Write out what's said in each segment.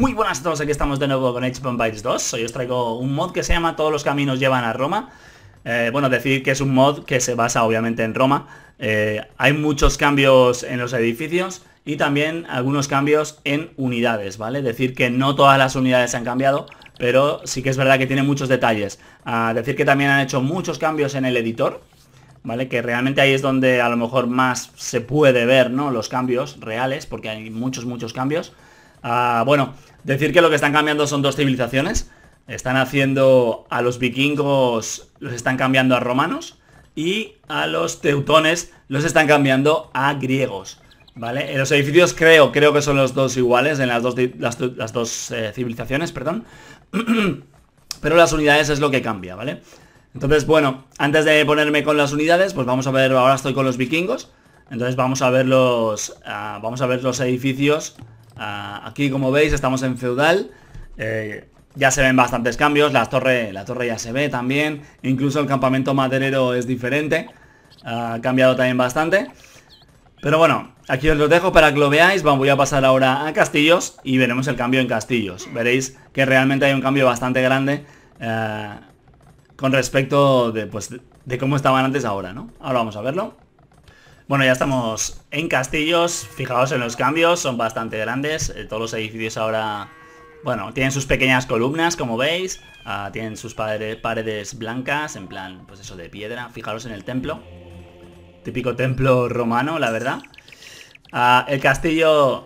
Muy buenas a todos, aquí estamos de nuevo con H Bytes 2 Hoy os traigo un mod que se llama Todos los caminos llevan a Roma eh, Bueno, decir que es un mod que se basa obviamente en Roma eh, Hay muchos cambios en los edificios y también algunos cambios en unidades, ¿vale? Decir que no todas las unidades han cambiado pero sí que es verdad que tiene muchos detalles ah, Decir que también han hecho muchos cambios en el editor ¿Vale? Que realmente ahí es donde a lo mejor más se puede ver, ¿no? Los cambios reales, porque hay muchos, muchos cambios. Ah, bueno, decir que lo que están cambiando son dos civilizaciones. Están haciendo a los vikingos, los están cambiando a romanos y a los teutones los están cambiando a griegos. ¿Vale? En los edificios creo, creo que son los dos iguales en las dos, las, dos eh, civilizaciones, perdón. Pero las unidades es lo que cambia, ¿vale? Entonces, bueno, antes de ponerme con las unidades, pues vamos a ver, ahora estoy con los vikingos. Entonces vamos a ver los, ah, vamos a ver los edificios Ah, aquí como veis estamos en feudal. Eh, ya se ven bastantes cambios, la torre, la torre ya se ve también, incluso el campamento maderero es diferente, ha cambiado también bastante. Pero bueno, aquí os lo dejo para que lo veáis, voy a pasar ahora a castillos y veremos el cambio en castillos. Veréis que realmente hay un cambio bastante grande eh, con respecto de, pues, de cómo estaban antes ahora, ¿no? Ahora vamos a verlo. Bueno, ya estamos en Castillos, fijaos en los cambios, son bastante grandes, eh, todos los edificios ahora, bueno, tienen sus pequeñas columnas, como veis, ah, tienen sus paredes blancas, en plan, pues eso, de piedra, fijaros en el templo, típico templo romano, la verdad. Ah, el castillo,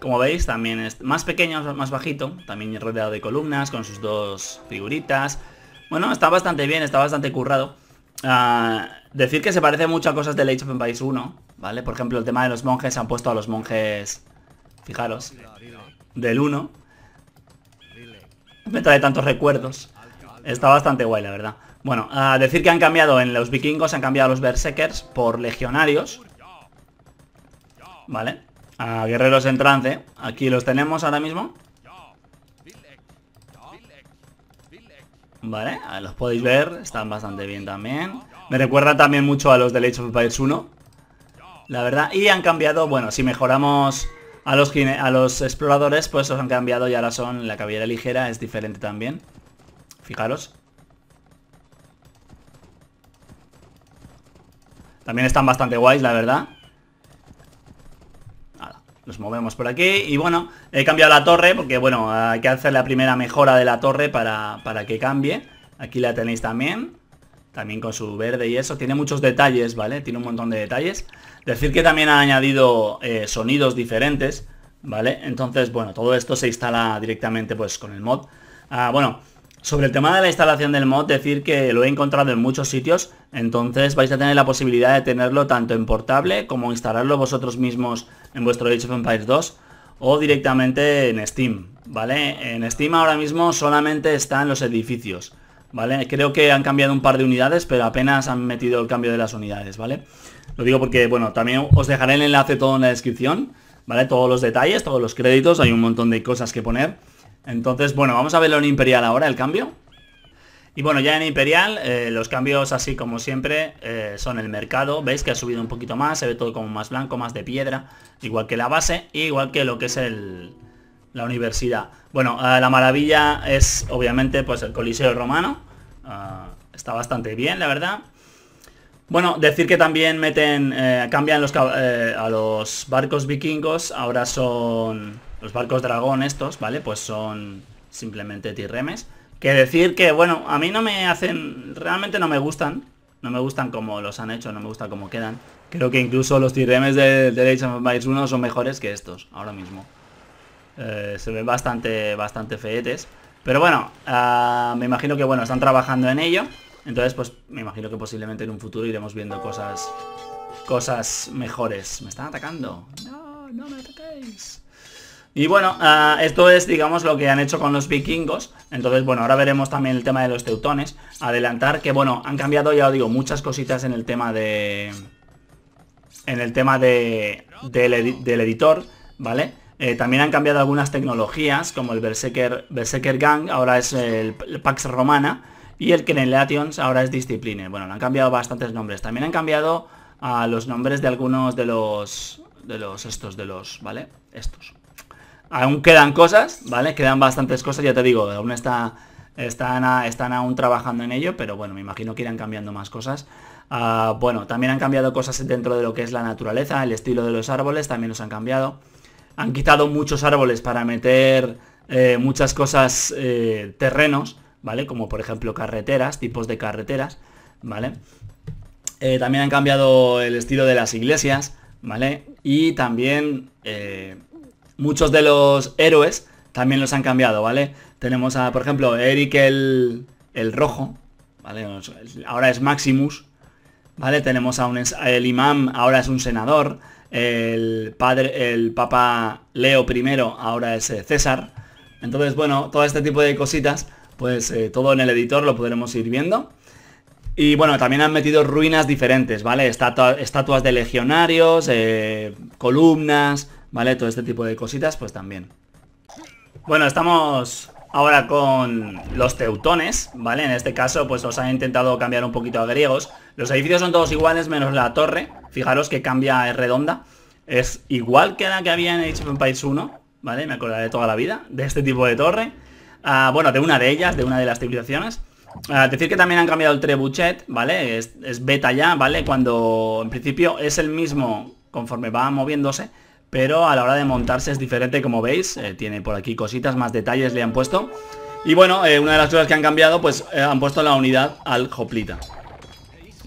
como veis, también es más pequeño, más bajito, también rodeado de columnas, con sus dos figuritas, bueno, está bastante bien, está bastante currado. Ah, decir que se parece mucho a cosas de Age of Empires 1, ¿vale? Por ejemplo, el tema de los monjes, han puesto a los monjes, fijaros, del 1. Me trae tantos recuerdos. Está bastante guay, la verdad. Bueno, a ah, decir que han cambiado en los vikingos, han cambiado a los berserkers por legionarios. Vale. A guerreros en trance. Aquí los tenemos ahora mismo. Vale, ah, los podéis ver, están bastante bien también. Me recuerda también mucho a los de Age of Empires 1. La verdad, y han cambiado, bueno, si mejoramos a los, a los exploradores, pues los han cambiado y ahora son la cabellera ligera, es diferente también. Fijaros. También están bastante guays, la verdad movemos por aquí y bueno, he cambiado la torre porque bueno, hay que hacer la primera mejora de la torre para, para que cambie. Aquí la tenéis también, también con su verde y eso. Tiene muchos detalles, ¿vale? Tiene un montón de detalles. Decir que también ha añadido eh, sonidos diferentes, ¿vale? Entonces, bueno, todo esto se instala directamente pues con el mod. Ah, bueno, sobre el tema de la instalación del mod, decir que lo he encontrado en muchos sitios, entonces vais a tener la posibilidad de tenerlo tanto en portable como instalarlo vosotros mismos en vuestro Age of Empires 2 o directamente en Steam, ¿vale? En Steam ahora mismo solamente están los edificios, ¿vale? Creo que han cambiado un par de unidades, pero apenas han metido el cambio de las unidades, ¿vale? Lo digo porque, bueno, también os dejaré el enlace todo en la descripción, ¿vale? Todos los detalles, todos los créditos, hay un montón de cosas que poner. Entonces, bueno, vamos a verlo en Imperial ahora, el cambio. Y bueno, ya en Imperial, eh, los cambios así como siempre eh, son el mercado. Veis que ha subido un poquito más, se ve todo como más blanco, más de piedra. Igual que la base, igual que lo que es el, la universidad. Bueno, eh, la maravilla es obviamente pues el Coliseo Romano. Ah, está bastante bien, la verdad. Bueno, decir que también meten, cambian los, a los barcos vikingos, ahora son los barcos dragón estos, ¿vale? Pues son simplemente tirremes. Que decir que, bueno, a mí no me hacen... Realmente no me gustan. No me gustan como los han hecho, no me gusta como quedan. Creo que incluso los tirremes de, The Age of 1 son mejores que estos, ahora mismo. Eh, se ven bastante, bastante feetes. Pero bueno, ah, me imagino que, bueno, están trabajando en ello. Entonces, pues me imagino que posiblemente en un futuro iremos viendo cosas... Cosas mejores. Me están atacando. No, no me ataquéis. Y bueno, ah, esto es, digamos, lo que han hecho con los vikingos. Entonces, bueno, ahora veremos también el tema de los teutones. Adelantar que, bueno, han cambiado, ya os digo, muchas cositas en el tema de... En el tema de, del, editor, ¿vale? Eh, también han cambiado algunas tecnologías, como el Berserker, Berserker Gang, ahora es el, Pax Romana, y el Crenelations, ahora es Discipline. Bueno, han cambiado bastantes nombres. También han cambiado a los nombres de algunos de los... De los estos, de los... ¿Vale? Estos. Aún quedan cosas, ¿vale? Quedan bastantes cosas, ya te digo, aún está, están, están aún trabajando en ello, pero bueno, me imagino que irán cambiando más cosas. Ah, bueno, también han cambiado cosas dentro de lo que es la naturaleza, el estilo de los árboles también los han cambiado. Han quitado muchos árboles para meter eh, muchas cosas, eh, terrenos, ¿vale? Como por ejemplo carreteras, tipos de carreteras, ¿vale? Eh, también han cambiado el estilo de las iglesias, ¿vale? Y también muchos de los héroes también los han cambiado, ¿vale? Tenemos a, por ejemplo, Eric el, rojo, ¿vale? Ahora es Maximus, ¿vale? Tenemos a un, el imam, ahora es un senador, el padre, el papa Leo I ahora es eh, César. Entonces, bueno, todo este tipo de cositas, pues eh, todo en el editor lo podremos ir viendo. Y bueno, también han metido ruinas diferentes, ¿vale? estatuas de legionarios, eh, columnas, ¿vale? Todo este tipo de cositas, pues también. Bueno, estamos ahora con los teutones, ¿vale? En este caso, pues os han intentado cambiar un poquito a griegos. Los edificios son todos iguales menos la torre. Fijaros que cambia, es redonda. Es igual que la que había en Age of 1, ¿vale? Me acordaré toda la vida de este tipo de torre. Ah, bueno, de una de ellas, de una de las civilizaciones. Ah, decir que también han cambiado el trebuchet, ¿vale? es beta ya, ¿vale? Cuando en principio es el mismo conforme va moviéndose, pero a la hora de montarse es diferente como veis, eh, tiene por aquí cositas, más detalles le han puesto. Y bueno, eh, una de las cosas que han cambiado, pues eh, han puesto la unidad al Hoplita.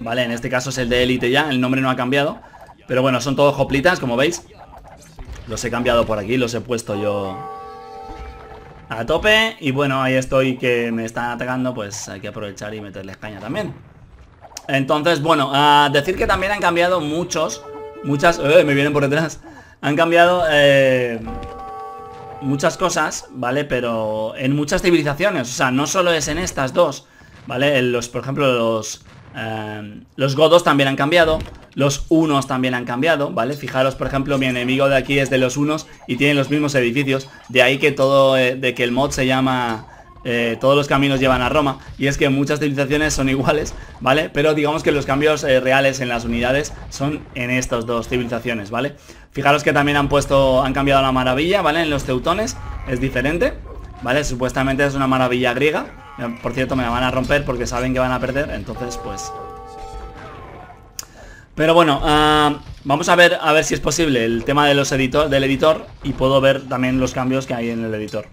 Vale, en este caso es el de élite ya, el nombre no ha cambiado. Pero bueno, son todos Hoplitas, como veis. Los he cambiado por aquí, los he puesto yo a tope. Y bueno, ahí estoy que me están atacando, pues hay que aprovechar y meterle caña también. Entonces, bueno, a decir que también han cambiado muchos, muchas... me vienen por detrás! Han cambiado eh, muchas cosas, ¿vale? Pero en muchas civilizaciones, o sea, no solo es en estas dos, ¿vale? Los, por ejemplo, los... Em, los godos también han cambiado Los unos también han cambiado, ¿vale? Fijaros, por ejemplo, mi enemigo de aquí es de los unos Y tiene los mismos edificios De ahí que todo, eh, de que el mod se llama eh, todos los caminos llevan a Roma y es que muchas civilizaciones son iguales, ¿vale? Pero digamos que los cambios eh, reales en las unidades son en estas dos civilizaciones, ¿vale? Fijaros que también han puesto, han cambiado la maravilla, ¿vale? En los teutones es diferente, ¿vale? Supuestamente es una maravilla griega, eh, por cierto me la van a romper porque saben que van a perder, entonces pues... Pero bueno, ah, vamos a ver, a ver si es posible el tema de los del editor y puedo ver también los cambios que hay en el editor.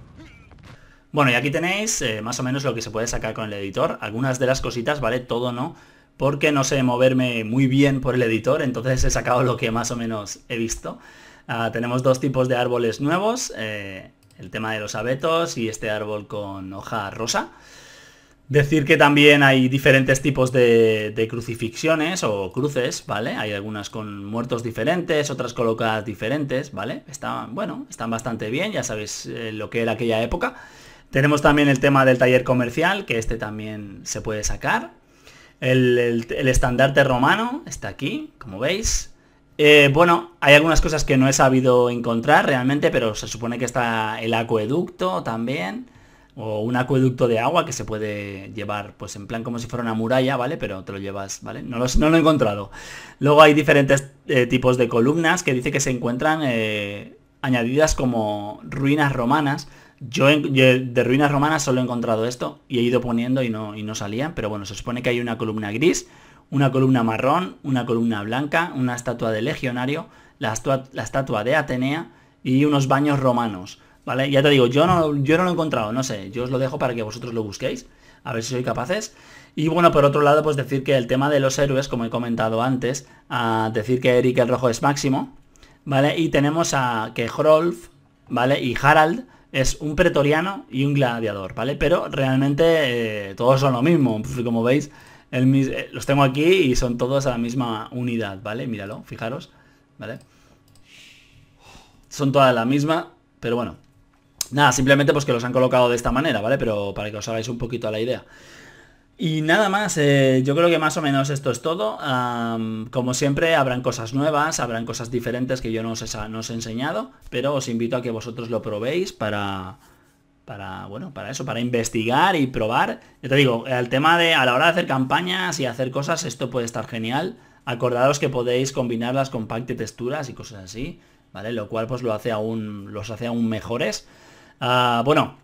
Bueno, y aquí tenéis eh, más o menos lo que se puede sacar con el editor. Algunas de las cositas, ¿vale? Todo no, porque no sé moverme muy bien por el editor, entonces he sacado lo que más o menos he visto. Ah, tenemos dos tipos de árboles nuevos, eh, el tema de los abetos y este árbol con hoja rosa. Decir que también hay diferentes tipos de, crucifixiones o cruces, ¿vale? Hay algunas con muertos diferentes, otras colocadas diferentes, ¿vale? Están, bueno, están bastante bien, ya sabéis eh, lo que era aquella época. Tenemos también el tema del taller comercial, que este también se puede sacar. El, estandarte romano está aquí, como veis. Eh, bueno, hay algunas cosas que no he sabido encontrar realmente, pero se supone que está el acueducto también, o un acueducto de agua que se puede llevar, pues en plan como si fuera una muralla, ¿vale? Pero te lo llevas, ¿vale? No, lo he encontrado. Luego hay diferentes eh, tipos de columnas que dice que se encuentran eh, añadidas como ruinas romanas, yo, de ruinas romanas solo he encontrado esto y he ido poniendo y no, y no salían, pero bueno, se supone que hay una columna gris, una columna marrón, una columna blanca, una estatua de legionario, la, estatua de Atenea y unos baños romanos. ¿Vale? Ya te digo, yo no, yo no lo he encontrado, no sé, yo os lo dejo para que vosotros lo busquéis, a ver si sois capaces. Y bueno, por otro lado, pues decir que el tema de los héroes, como he comentado antes, a decir que Eric el Rojo es máximo, ¿vale? Y tenemos a que Hrolf, ¿vale? Y Harald es un pretoriano y un gladiador, ¿vale? Pero realmente eh, todos son lo mismo, como veis, eh, los tengo aquí y son todos a la misma unidad, ¿vale? Míralo, fijaros, ¿vale? Son todas la misma, pero bueno. Nada, simplemente pues que los han colocado de esta manera, ¿vale? Pero para que os hagáis un poquito la idea. Y nada más, eh, yo creo que más o menos esto es todo. como siempre, habrán cosas nuevas, habrán cosas diferentes que yo no os, he, no enseñado, pero os invito a que vosotros lo probéis para, para, bueno, para eso, para investigar y probar. te digo, el tema de a la hora de hacer campañas y hacer cosas, esto puede estar genial. Acordaros que podéis combinarlas con pack de texturas y cosas así, ¿vale? Lo cual pues lo hace aún, los hace aún mejores. Ah, bueno,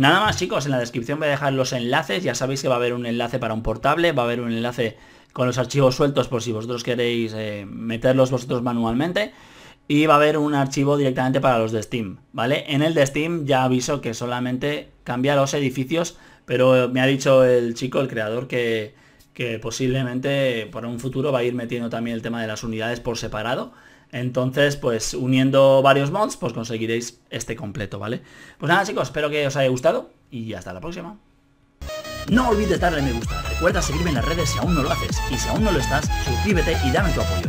Nada más chicos, en la descripción voy a dejar los enlaces, ya sabéis que va a haber un enlace para un portable, va a haber un enlace con los archivos sueltos por si vosotros queréis eh, meterlos vosotros manualmente y va a haber un archivo directamente para los de Steam, ¿vale? En el de Steam ya aviso que solamente cambia los edificios, pero me ha dicho el chico, el creador, que, que posiblemente para un futuro va a ir metiendo también el tema de las unidades por separado entonces, pues uniendo varios mods, pues conseguiréis este completo, ¿vale? Pues nada chicos, espero que os haya gustado y hasta la próxima. No olvides darle me gusta, recuerda seguirme en las redes si aún no lo haces y si aún no lo estás, suscríbete y dame tu apoyo.